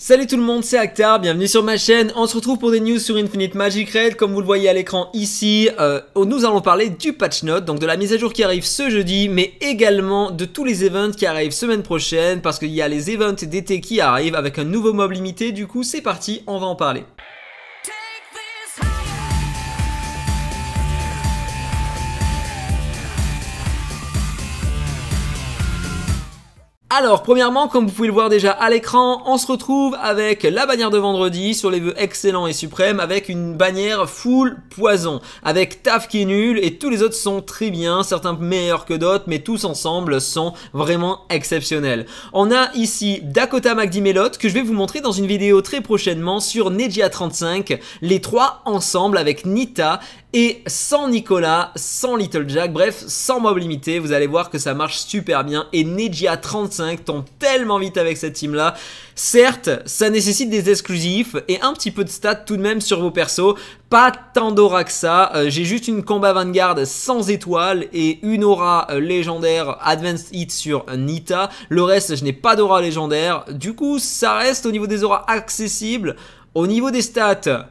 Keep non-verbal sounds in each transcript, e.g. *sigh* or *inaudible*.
Salut tout le monde, c'est Actar, bienvenue sur ma chaîne. On se retrouve pour des news sur Infinite Magic Red. Comme vous le voyez à l'écran ici, euh, nous allons parler du patch note, donc de la mise à jour qui arrive ce jeudi, mais également de tous les events qui arrivent semaine prochaine, parce qu'il y a les events d'été qui arrivent avec un nouveau mob limité. Du coup, c'est parti, on va en parler. Alors, premièrement, comme vous pouvez le voir déjà à l'écran, on se retrouve avec la bannière de vendredi sur les vœux excellents et suprêmes, avec une bannière full poison, avec Taf qui est nul et tous les autres sont très bien, certains meilleurs que d'autres, mais tous ensemble sont vraiment exceptionnels. On a ici Dakota McDimelot que je vais vous montrer dans une vidéo très prochainement sur nejia 35 les trois ensemble avec Nita et sans Nicolas, sans Little Jack, bref, sans mob limité, vous allez voir que ça marche super bien et Neji 35 tombe tellement vite avec cette team là. Certes, ça nécessite des exclusifs et un petit peu de stats tout de même sur vos persos, pas tant d'aura que ça, euh, j'ai juste une combat vanguard sans étoile et une aura euh, légendaire advanced hit sur euh, Nita, le reste je n'ai pas d'aura légendaire, du coup ça reste au niveau des auras accessibles, au niveau des stats...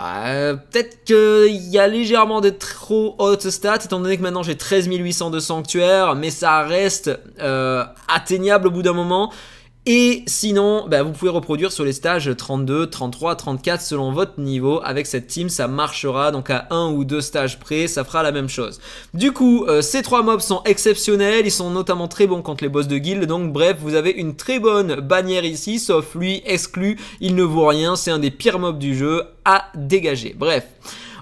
Euh, Peut-être qu'il y a légèrement des trop hautes stats, étant donné que maintenant j'ai 13 800 de sanctuaires, mais ça reste euh, atteignable au bout d'un moment. Et sinon, bah, vous pouvez reproduire sur les stages 32, 33, 34 selon votre niveau. Avec cette team, ça marchera. Donc à un ou deux stages près, ça fera la même chose. Du coup, euh, ces trois mobs sont exceptionnels. Ils sont notamment très bons contre les boss de guild. Donc bref, vous avez une très bonne bannière ici. Sauf lui, exclu. Il ne vaut rien. C'est un des pires mobs du jeu à dégager. Bref.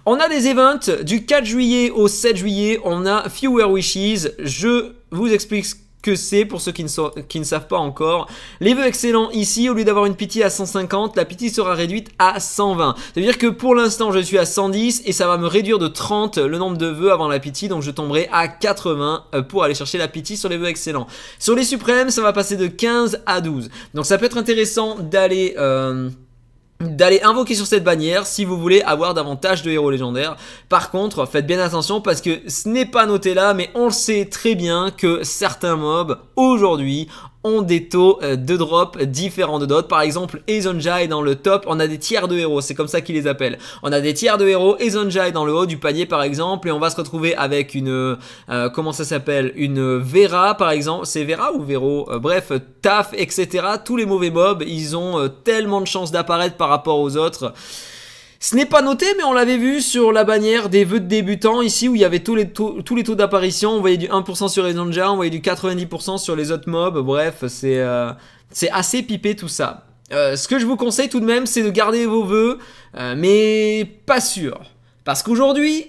On a des events du 4 juillet au 7 juillet. On a Fewer Wishes. Je vous explique ce que c'est pour ceux qui ne, savent pas encore. Les vœux excellents ici, au lieu d'avoir une pitié à 150, la pitié sera réduite à 120. cest à dire que pour l'instant je suis à 110 et ça va me réduire de 30 le nombre de vœux avant la pitié, donc je tomberai à 80 euh, pour aller chercher la pitié sur les vœux excellents. Sur les suprêmes, ça va passer de 15 à 12. Donc ça peut être intéressant d'aller... Euh, d'aller invoquer sur cette bannière si vous voulez avoir davantage de héros légendaires. Par contre, faites bien attention parce que ce n'est pas noté là, mais on le sait très bien que certains mobs, aujourd'hui, ont des taux euh, de drop différents de d'autres. Par exemple, Ezonja est dans le top, on a des tiers de héros, c'est comme ça qu'ils les appellent. On a des tiers de héros, Ezonja est dans le haut du panier par exemple, et on va se retrouver avec une... Euh, euh, comment ça s'appelle Une Vera par exemple, c'est Vera ou Vero Bref, Taf, etc. Tous les mauvais mobs, ils ont tellement de chances d'apparaître par rapport aux autres. Ce n'est pas noté, mais on l'avait vu sur la bannière des vœux de débutants, ici où il y avait tous les taux, tous les taux d'apparition. On voyait du 1% sur les on voyait du 90% sur les autres mobs. Bref, c'est euh, assez pipé tout ça. Euh, ce que je vous conseille tout de même, c'est de garder vos vœux, euh, mais pas sûr. Parce qu'aujourd'hui,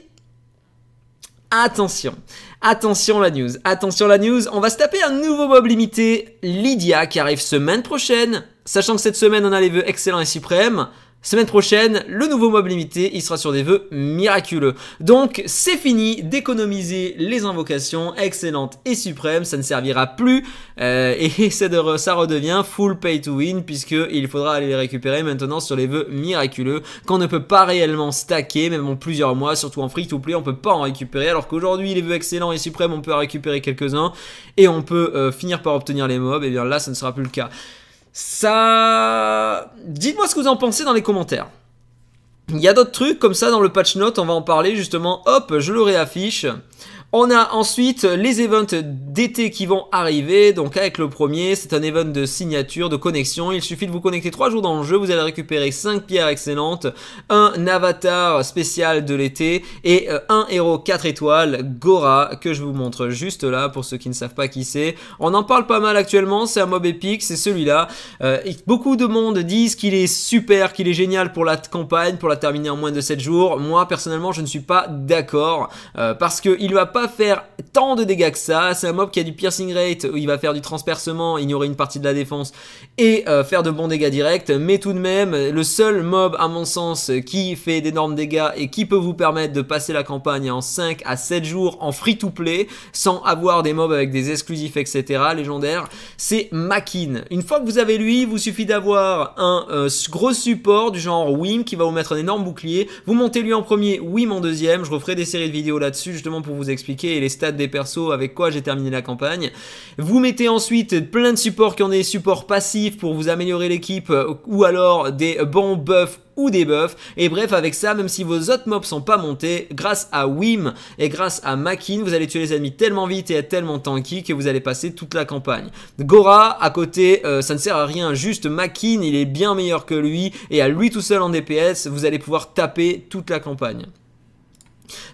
attention, attention la news, attention la news, on va se taper un nouveau mob limité, Lydia, qui arrive semaine prochaine. Sachant que cette semaine, on a les vœux excellents et suprêmes. Semaine prochaine, le nouveau mob limité, il sera sur des vœux miraculeux. Donc c'est fini d'économiser les invocations excellentes et suprêmes, ça ne servira plus euh, et *laughs* ça, de, ça, redevient full pay to win puisque il faudra aller les récupérer maintenant sur les vœux miraculeux qu'on ne peut pas réellement stacker même en plusieurs mois, surtout en free to play, on peut pas en récupérer alors qu'aujourd'hui les vœux excellents et suprêmes on peut en récupérer quelques-uns et on peut euh, finir par obtenir les mobs, et eh bien là ça ne sera plus le cas. Ça... Dites-moi ce que vous en pensez dans les commentaires. Il y a d'autres trucs comme ça dans le patch note, on va en parler justement. Hop, je le réaffiche. On a ensuite les events d'été qui vont arriver. Donc avec le premier, c'est un event de signature, de connexion. Il suffit de vous connecter 3 jours dans le jeu. Vous allez récupérer 5 pierres excellentes, un avatar spécial de l'été et euh, un héros 4 étoiles, Gora, que je vous montre juste là pour ceux qui ne savent pas qui c'est. On en parle pas mal actuellement, c'est un mob épique, c'est celui-là. Euh, beaucoup de monde disent qu'il est super, qu'il est génial pour la campagne, pour la terminer en moins de 7 jours. Moi personnellement je ne suis pas d'accord euh, parce qu'il va pas faire tant de dégâts que ça. C'est un mob qui a du piercing rate, où il va faire du transpercement, ignorer une partie de la défense et euh, faire de bons dégâts directs. Mais tout de même, le seul mob à mon sens qui fait d'énormes dégâts et qui peut vous permettre de passer la campagne en 5 à 7 jours en free to play sans avoir des mobs avec des exclusifs, etc. légendaires, c'est Makin. Une fois que vous avez lui, vous suffit d'avoir un euh, gros support du genre Wim qui va vous mettre un énorme bouclier. Vous montez lui en premier, Wim en deuxième. Je referai des séries de vidéos là-dessus justement pour vous expliquer et les stats des persos avec quoi j'ai terminé la campagne. Vous mettez ensuite plein de supports qui ont des supports passifs pour vous améliorer l'équipe euh, ou alors des bons buffs ou des buffs. Et bref, avec ça, même si vos autres mobs sont pas montés, grâce à Wim et grâce à Makin, vous allez tuer les ennemis tellement vite et être tellement tanky que vous allez passer toute la campagne. Gora, à côté, euh, ça ne sert à rien, juste Makin, il est bien meilleur que lui, et à lui tout seul en DPS, vous allez pouvoir taper toute la campagne.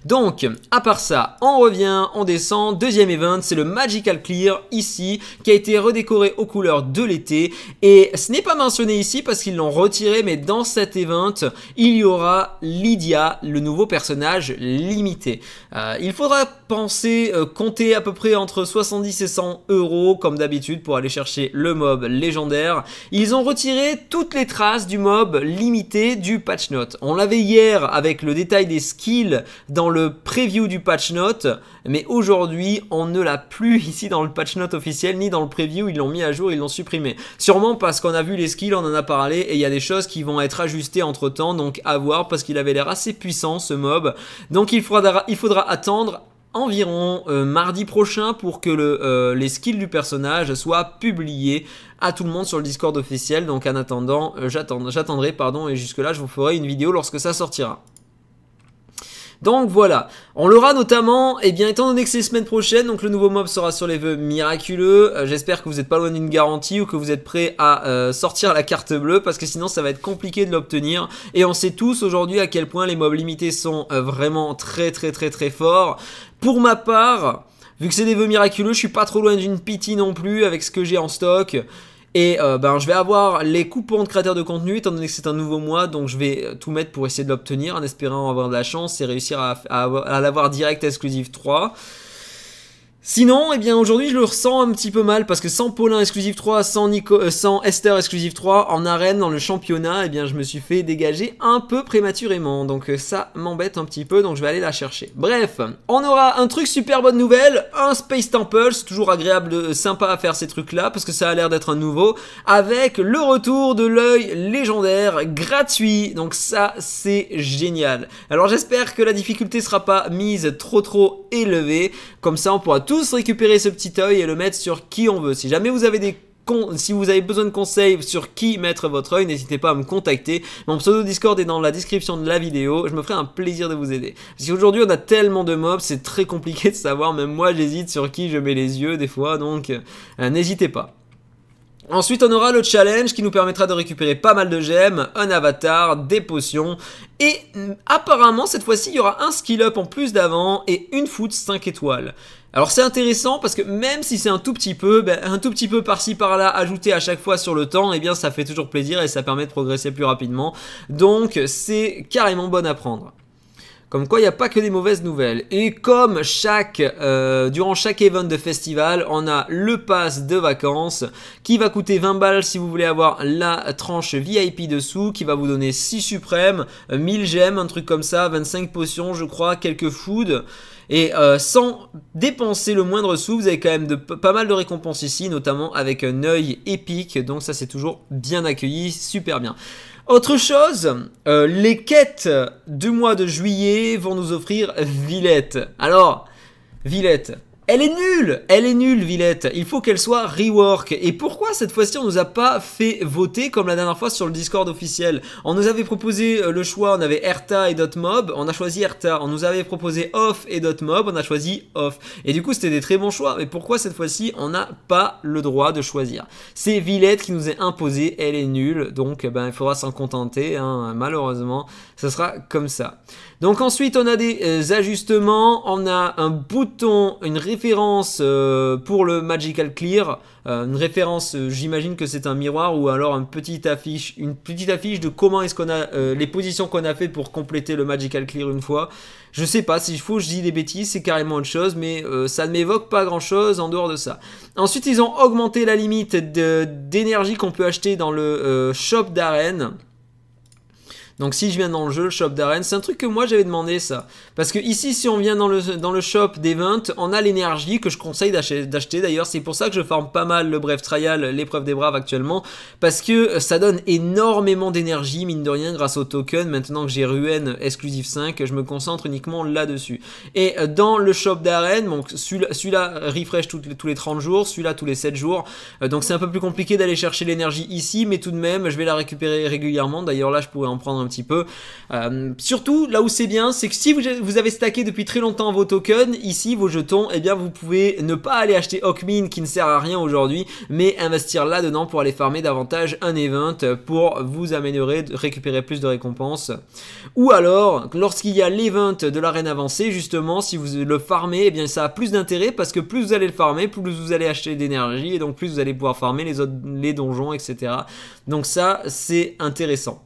Donc, à part ça, on revient, on descend. Deuxième event, c'est le Magical Clear ici, qui a été redécoré aux couleurs de l'été. Et ce n'est pas mentionné ici parce qu'ils l'ont retiré, mais dans cet event, il y aura Lydia, le nouveau personnage limité. Euh, il faudra penser, euh, compter à peu près entre 70 et 100 euros, comme d'habitude, pour aller chercher le mob légendaire. Ils ont retiré toutes les traces du mob limité du patch note. On l'avait hier avec le détail des skills dans le preview du patch note, mais aujourd'hui on ne l'a plus *laughs* ici dans le patch note officiel ni dans le preview, ils l'ont mis à jour, ils l'ont supprimé. Sûrement parce qu'on a vu les skills, on en a parlé et il y a des choses qui vont être ajustées entre temps, donc à voir parce qu'il avait l'air assez puissant ce mob. Donc il faudra, attendre environ euh, mardi prochain pour que euh, les skills du personnage soient publiés à tout le monde sur le Discord officiel. Donc en attendant, euh, j'attendrai pardon et jusque là je vous ferai une vidéo lorsque ça sortira. Donc voilà, on l'aura notamment, et eh bien étant donné que c'est semaine prochaine, donc le nouveau mob sera sur les vœux miraculeux, euh, j'espère que vous n'êtes pas loin d'une garantie ou que vous êtes prêt à euh, sortir la carte bleue, parce que sinon ça va être compliqué de l'obtenir, et on sait tous aujourd'hui à quel point les mobs limités sont euh, vraiment très très très très forts. Pour ma part, vu que c'est des vœux miraculeux, je suis pas trop loin d'une pitié non plus avec ce que j'ai en stock. Et euh, ben, je vais avoir les coupons de créateurs de contenu, étant donné que c'est un nouveau mois, donc je vais euh, tout mettre pour essayer de l'obtenir, en espérant avoir de la chance et réussir à, à l'avoir direct exclusive 3. Sinon, eh bien aujourd'hui je le ressens un petit peu mal parce que sans Paulin exclusive 3, sans, Nico, euh, sans Esther exclusive 3 en arène dans le championnat, eh bien je me suis fait dégager un peu prématurément. Donc euh, ça m'embête un petit peu, donc je vais aller la chercher. Bref, on aura un truc super bonne nouvelle, un Space Temple, c'est toujours agréable, euh, sympa à faire ces trucs là parce que ça a l'air d'être un nouveau, avec le retour de l'œil légendaire gratuit. Donc ça c'est génial. Alors j'espère que la difficulté sera pas mise trop trop élevée, comme ça on pourra tous récupérer ce petit œil et le mettre sur qui on veut. Si jamais vous avez des si vous avez besoin de conseils sur qui mettre votre œil, n'hésitez pas à me contacter. Mon pseudo Discord est dans la description de la vidéo. Je me ferai un plaisir de vous aider. Parce qu'aujourd'hui, on a tellement de mobs, c'est très compliqué de savoir. Même moi, j'hésite sur qui je mets les yeux des fois. Donc, euh, n'hésitez pas. Ensuite, on aura le challenge qui nous permettra de récupérer pas mal de gemmes, un avatar, des potions. Et mm, apparemment, cette fois-ci, il y aura un skill up en plus d'avant et une foot 5 étoiles. Alors c'est intéressant parce que même si c'est un tout petit peu, ben, un tout petit peu par-ci par-là ajouté à chaque fois sur le temps, eh bien ça fait toujours plaisir et ça permet de progresser plus rapidement. Donc c'est carrément bon à prendre. Comme quoi, il n'y a pas que des mauvaises nouvelles. Et comme chaque, euh, durant chaque event de festival, on a le pass de vacances qui va coûter 20 balles si vous voulez avoir la tranche VIP dessous, qui va vous donner 6 suprêmes, 1000 gemmes, un truc comme ça, 25 potions, je crois, quelques food. Et euh, sans dépenser le moindre sou, vous avez quand même pas mal de récompenses ici, notamment avec un œil épique. Donc ça, c'est toujours bien accueilli, super bien. Autre chose, euh, les quêtes du mois de juillet vont nous offrir Villette. Alors, Villette, elle est nulle Elle est nulle, Villette Il faut qu'elle soit rework. Et pourquoi cette fois-ci on nous a pas fait voter comme la dernière fois sur le Discord officiel On nous avait proposé euh, le choix, on avait Erta et Dotmob. on a choisi Erta. On nous avait proposé Off et Dotmob. on a choisi Off. Et du coup, c'était des très bons choix. Mais pourquoi cette fois-ci on n'a pas le droit de choisir C'est Villette qui nous est imposé. elle est nulle, donc eh ben, il faudra s'en contenter, hein. malheureusement. ce sera comme ça. Donc ensuite, on a des euh, ajustements, on a un bouton, une réflexion référence euh, pour le Magical Clear, euh, une référence, euh, j'imagine que c'est un miroir ou alors une petite affiche, une petite affiche de comment est-ce qu'on a les positions qu'on a fait pour compléter le Magical Clear une fois. Je sais pas si faut je dis des bêtises, c'est carrément autre chose, mais ça ne m'évoque pas grand-chose en dehors de ça. Ensuite, ils ont augmenté la limite d'énergie qu'on peut acheter dans le shop d'arène. Donc si je viens dans le jeu, le shop d'arène, c'est un truc que moi j'avais demandé ça. Parce que ici, si on vient dans le, dans le shop d'event, on a l'énergie que je conseille d'acheter d'ailleurs. C'est pour ça que je forme pas mal le Bref Trial, l'épreuve des braves actuellement. Parce que euh, ça donne énormément d'énergie, mine de rien, grâce au token. Maintenant que j'ai Ruen exclusive 5, je me concentre uniquement là-dessus. Et euh, dans le shop d'arène, donc celui-là refresh tous les 30 jours, celui-là tous les 7 jours. Euh, donc c'est un peu plus compliqué d'aller chercher l'énergie ici, mais tout de même, je vais la récupérer régulièrement. D'ailleurs là, je pourrais en prendre un petit peu. Euh, surtout, là où c'est bien, c'est que si vous avez stacké depuis très longtemps vos tokens, ici, vos jetons, eh bien, vous pouvez ne pas aller acheter Hawkmin qui ne sert à rien aujourd'hui, mais investir là-dedans pour aller farmer davantage un event pour vous améliorer, récupérer plus de récompenses. Ou alors, lorsqu'il y a l'event de l'arène avancée, justement, si vous le farmez, eh bien, ça a plus d'intérêt parce que plus vous allez le farmer, plus vous allez acheter d'énergie et donc plus vous allez pouvoir farmer les autres, les donjons, etc. Donc ça, c'est intéressant.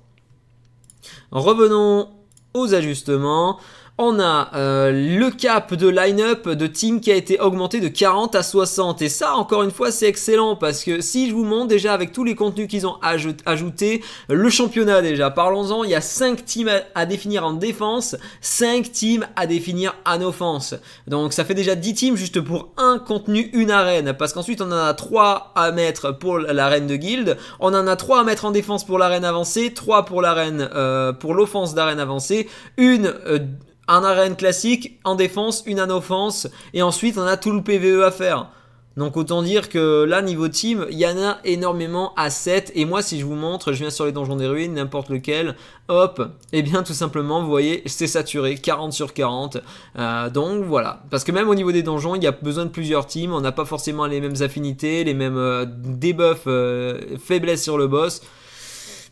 Revenons aux ajustements. On a euh, le cap de line-up de team qui a été augmenté de 40 à 60. Et ça, encore une fois, c'est excellent parce que si je vous montre déjà avec tous les contenus qu'ils ont ajoutés, le championnat déjà, parlons-en, il y a 5 teams à, définir en défense, 5 teams à définir en offense. Donc ça fait déjà 10 teams juste pour un contenu, une arène. Parce qu'ensuite, on en a 3 à mettre pour l'arène de guilde, on en a 3 à mettre en défense pour l'arène avancée, 3 pour l'arène, euh, pour l'offense d'arène avancée, une... Euh, un arène classique, en défense, une en offense, et ensuite on a tout le PVE à faire. Donc autant dire que là, niveau team, il y en a énormément à 7. Et moi, si je vous montre, je viens sur les donjons des ruines, n'importe lequel, hop, et eh bien tout simplement, vous voyez, c'est saturé, 40 sur 40. Euh, donc voilà, parce que même au niveau des donjons, il y a besoin de plusieurs teams, on n'a pas forcément les mêmes affinités, les mêmes euh, debuffs, euh, faiblesses sur le boss.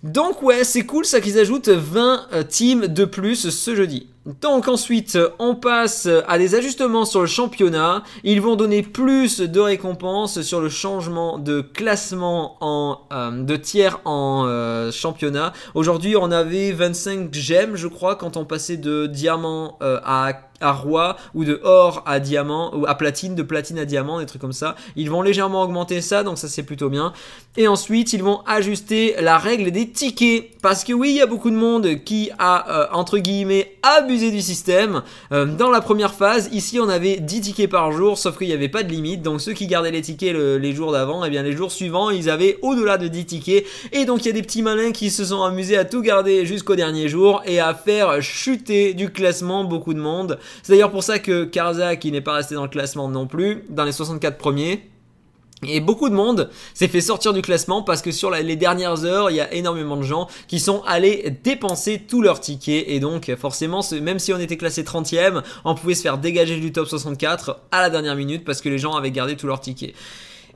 Donc ouais, c'est cool ça qu'ils ajoutent 20 euh, teams de plus ce jeudi. Donc ensuite, on passe à des ajustements sur le championnat. Ils vont donner plus de récompenses sur le changement de classement en, euh, de tiers en euh, championnat. Aujourd'hui, on avait 25 gemmes, je crois, quand on passait de diamant euh, à à roi ou de or à diamant ou à platine, de platine à diamant, des trucs comme ça. Ils vont légèrement augmenter ça, donc ça c'est plutôt bien. Et ensuite, ils vont ajuster la règle des tickets parce que oui, il y a beaucoup de monde qui a entre guillemets abusé du système. Euh, dans la première phase, ici on avait 10 tickets par jour, sauf qu'il n'y avait pas de limite. Donc ceux qui gardaient les tickets les jours d'avant, et eh bien les jours suivants, ils avaient au-delà de 10 tickets. Et donc il y a des petits malins qui se sont amusés à tout garder jusqu'au dernier jour et à faire chuter du classement beaucoup de monde. C'est d'ailleurs pour ça que Karza, qui n'est pas resté dans le classement non plus, dans les 64 premiers, et beaucoup de monde s'est fait sortir du classement parce que sur les dernières heures, il y a énormément de gens qui sont allés dépenser tous leurs tickets. Et donc, forcément, même si on était classé 30ème, on pouvait se faire dégager du top 64 à la dernière minute parce que les gens avaient gardé tous leurs tickets.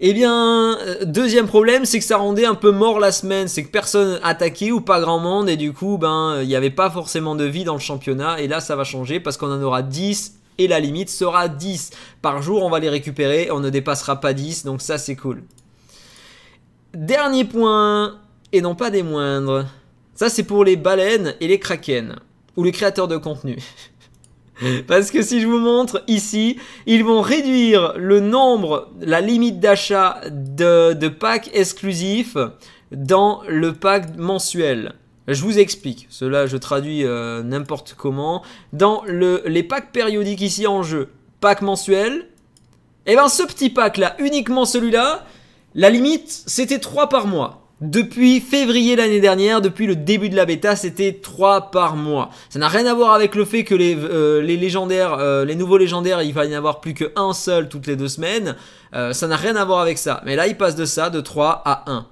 Eh bien, euh, deuxième problème, c'est que ça rendait un peu mort la semaine, c'est que personne attaquait ou pas grand monde, et du coup, ben, il n'y avait pas forcément de vie dans le championnat, et là, ça va changer parce qu'on en aura 10 et la limite sera 10. Par jour, on va les récupérer, on ne dépassera pas 10, donc ça c'est cool. Dernier point, et non pas des moindres. Ça c'est pour les baleines et les kraken, ou les créateurs de contenu. *laughs* Parce que si je vous montre ici, ils vont réduire le nombre, la limite d'achat de, de packs exclusifs dans le pack mensuel. Je vous explique, cela je traduis euh, n'importe comment. Dans le, les packs périodiques ici en jeu, pack mensuel, et eh bien ce petit pack là, uniquement celui-là, la limite c'était 3 par mois. Depuis février l'année dernière, depuis le début de la bêta, c'était 3 par mois. Ça n'a rien à voir avec le fait que les, euh, légendaires, euh, les nouveaux légendaires, il va y en avoir plus qu'un seul toutes les deux semaines. ça n'a rien à voir avec ça. Mais là, il passe de ça, de 3 à 1.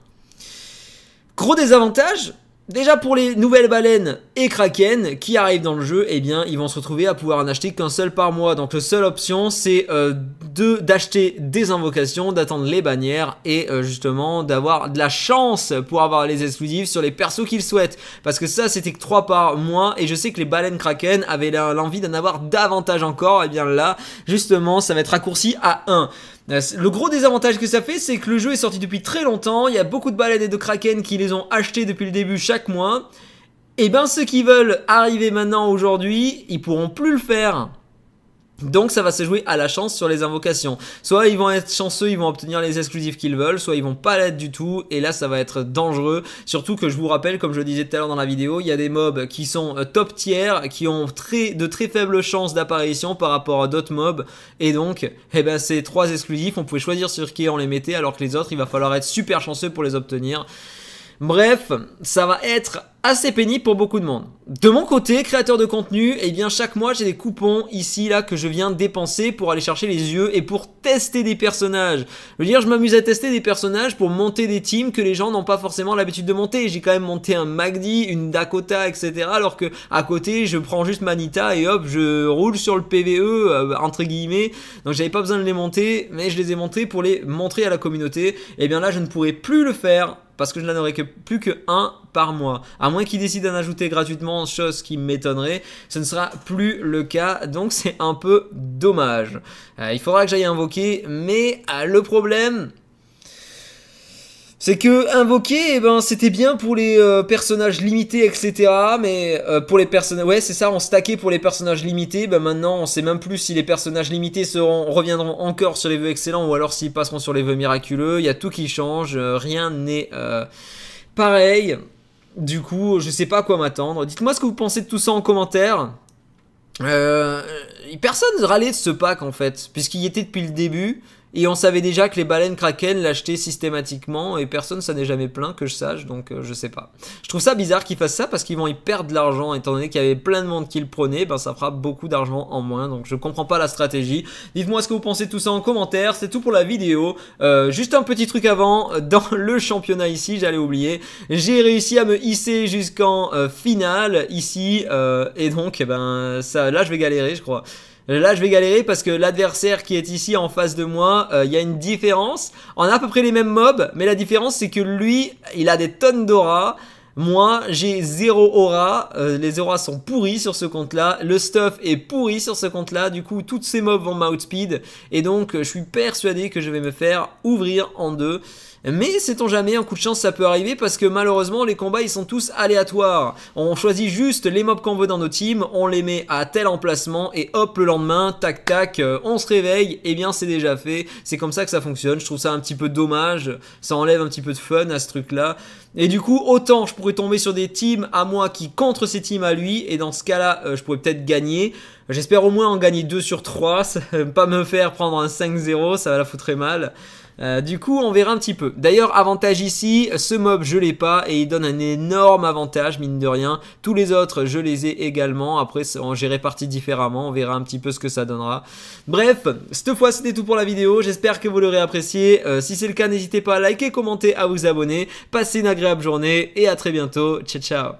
Gros désavantage, Déjà pour les nouvelles baleines et kraken qui arrivent dans le jeu, eh bien ils vont se retrouver à pouvoir en acheter qu'un seul par mois. Donc la seule option c'est euh, d'acheter des invocations, d'attendre les bannières et euh, justement d'avoir de la chance pour avoir les exclusives sur les persos qu'ils souhaitent. Parce que ça c'était que 3 par mois et je sais que les baleines kraken avaient l'envie d'en avoir davantage encore. Et eh bien là justement ça va être raccourci à 1. Euh, le gros désavantage que ça fait, c'est que le jeu est sorti depuis très longtemps, il y a beaucoup de balades et de kraken qui les ont achetés depuis le début chaque mois. Et eh ben ceux qui veulent arriver maintenant aujourd'hui, ils pourront plus le faire. Donc ça va se jouer à la chance sur les invocations. Soit ils vont être chanceux, ils vont obtenir les exclusifs qu'ils veulent, soit ils vont pas l'être du tout, et là ça va être dangereux. Surtout que je vous rappelle, comme je le disais tout à l'heure dans la vidéo, il y a des mobs qui sont euh, top tiers, qui ont très, de très faibles chances d'apparition par rapport à d'autres mobs, et donc eh ben, ces trois exclusifs, on pouvait choisir sur qui on les mettait, alors que les autres, il va falloir être super chanceux pour les obtenir. Bref, ça va être assez pénible pour beaucoup de monde. De mon côté, créateur de contenu, eh bien chaque mois j'ai des coupons ici là que je viens dépenser pour aller chercher les yeux et pour tester des personnages. Je veux dire, je m'amuse à tester des personnages pour monter des teams que les gens n'ont pas forcément l'habitude de monter. J'ai quand même monté un Magdi, une Dakota, etc. Alors que à côté, je prends juste Manita et hop, je roule sur le PVE euh, entre guillemets. Donc j'avais pas besoin de les monter, mais je les ai montés pour les montrer à la communauté. Et eh bien là, je ne pourrais plus le faire parce que je n'en aurais que plus que un par mois. À moins qu'ils décident d'en ajouter gratuitement, chose qui m'étonnerait, ce ne sera plus le cas, donc c'est un peu dommage. Euh, il faudra que j'aille invoquer, mais euh, le problème... C'est que invoquer, eh ben, c'était bien pour les euh, personnages limités, etc. Mais pour les personnages, ouais, c'est ça, on stackait pour les personnages limités. Ben, maintenant, on sait même plus si les personnages limités reviendront encore sur les vœux excellents ou alors s'ils passeront sur les vœux miraculeux. Il y a tout qui change, rien n'est pareil. Du coup, je sais pas à quoi m'attendre. Dites-moi ce que vous pensez de tout ça en commentaire. Euh, personne ne râlait de ce pack en fait, puisqu'il y était depuis le début. Et on savait déjà que les baleines kraken l'achetaient systématiquement et personne ça n'est jamais plaint que je sache, donc euh, je sais pas. Je trouve ça bizarre qu'ils fassent ça parce qu'ils vont y perdre de l'argent étant donné qu'il y avait plein de monde qui le prenait, ben ça fera beaucoup d'argent en moins, donc je comprends pas la stratégie. Dites-moi ce que vous pensez de tout ça en commentaire, c'est tout pour la vidéo. Euh, juste un petit truc avant, euh, dans *laughs* le championnat ici, j'allais oublier, j'ai réussi à me hisser jusqu'en finale ici, et donc eh ben ça, là je vais galérer je crois. Euh, là, je vais galérer parce que l'adversaire qui est ici en face de moi, il euh, y a une différence. On a à peu près les mêmes mobs, mais la différence, c'est que lui, il a des tonnes d'aura. Moi, j'ai zéro aura, euh, les auras sont pourries sur ce compte-là, le stuff est pourri sur ce compte-là, du coup, toutes ces mobs vont m'outspeed, et donc, je suis persuadé que je vais me faire ouvrir en deux. Mais sait-on jamais, un coup de chance ça peut arriver parce que malheureusement les combats ils sont tous aléatoires. On choisit juste les mobs qu'on veut dans nos teams, on les met à tel emplacement et hop le lendemain, tac tac, euh, on se réveille, et eh bien c'est déjà fait. C'est comme ça que ça fonctionne, je trouve ça un petit peu dommage, ça enlève un petit peu de fun à ce truc là. Et du coup, autant je pourrais tomber sur des teams à moi qui contre ces teams à lui, et dans ce cas-là, euh, je pourrais peut-être gagner. J'espère au moins en gagner 2 sur 3, *laughs* pas me faire prendre un 5-0, ça va la foutre très mal. Euh, du coup, on verra un petit peu. D'ailleurs, avantage ici, ce mob, je l'ai pas et il donne un énorme avantage, mine de rien. Tous les autres, je les ai également. Après, j'ai réparti différemment. On verra un petit peu ce que ça donnera. Bref, cette fois, c'était tout pour la vidéo. J'espère que vous l'aurez apprécié. Euh, si c'est le cas, n'hésitez pas à liker, commenter, à vous abonner. Passez une agréable journée et à très bientôt. Ciao, ciao